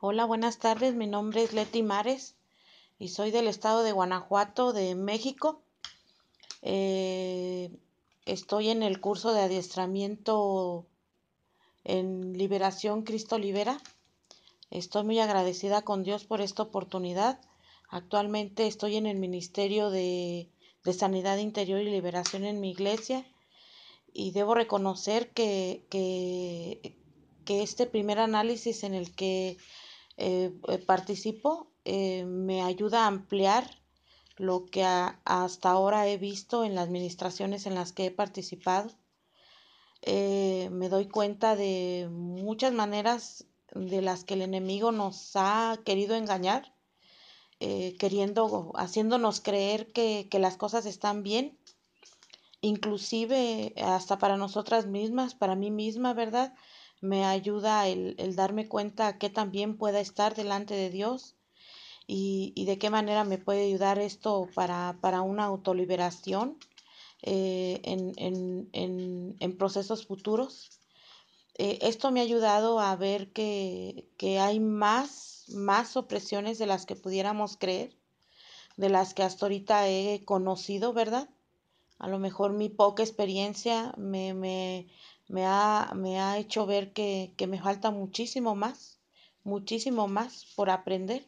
Hola, buenas tardes. Mi nombre es Leti Mares y soy del estado de Guanajuato, de México. Eh, estoy en el curso de adiestramiento en Liberación Cristo Libera. Estoy muy agradecida con Dios por esta oportunidad. Actualmente estoy en el Ministerio de, Sanidad Interior y Liberación en mi iglesia y debo reconocer que, que este primer análisis en el que eh, eh, participo eh, me ayuda a ampliar lo que hasta ahora he visto en las administraciones en las que he participado. me doy cuenta de muchas maneras de las que el enemigo nos ha querido engañar, queriendo, haciéndonos creer que, que, las cosas están bien, inclusive hasta para nosotras mismas, para mí misma, ¿verdad? me ayuda el, darme cuenta que también pueda estar delante de Dios y, de qué manera me puede ayudar esto para, una autoliberación eh, en, procesos futuros. Eh, esto me ha ayudado a ver que, que hay más, más opresiones de las que pudiéramos creer, de las que hasta ahorita he conocido, ¿verdad? a lo mejor mi poca experiencia me, me, ha, me ha, hecho ver que, que, me falta muchísimo más, muchísimo más por aprender,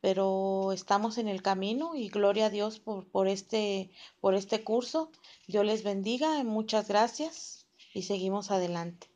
pero estamos en el camino y gloria a Dios por, por, este, por este curso. Dios les bendiga, muchas gracias y seguimos adelante.